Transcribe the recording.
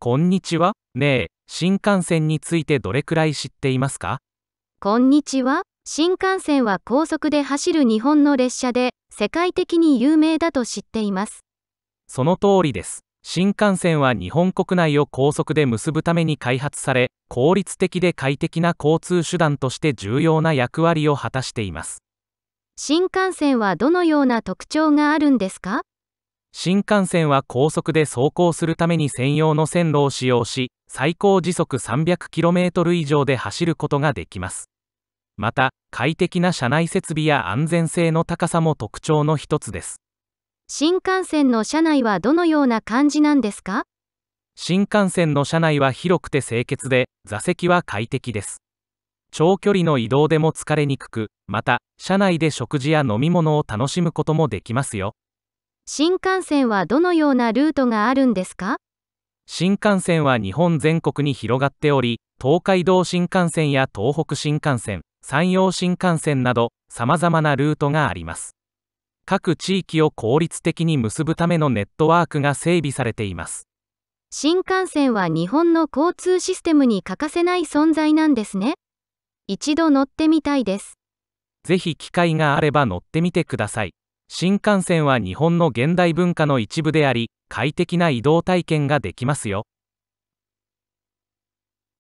こんにちは。ねえ、新幹線についてどれくらい知っていますかこんにちは。新幹線は高速で走る日本の列車で、世界的に有名だと知っています。その通りです。新幹線は日本国内を高速で結ぶために開発され効率的で快適な交通手段として重要な役割を果たしています新幹線はどのような特徴があるんですか新幹線は高速で走行するために専用の線路を使用し、最高時速 300km 以上で走ることができます。また、快適な車内設備や安全性の高さも特徴の一つです。新幹線の車内はどのような感じなんですか新幹線の車内は広くて清潔で、座席は快適です。長距離の移動でも疲れにくく、また、車内で食事や飲み物を楽しむこともできますよ。新幹線はどのようなルートがあるんですか新幹線は日本全国に広がっており東海道新幹線や東北新幹線山陽新幹線などさまざまなルートがあります各地域を効率的に結ぶためのネットワークが整備されています新幹線は日本の交通システムに欠かせない存在なんですね一度乗ってみたいですぜひ機会があれば乗ってみてください新幹線は日本の現代文化の一部であり快適な移動体験ができますよ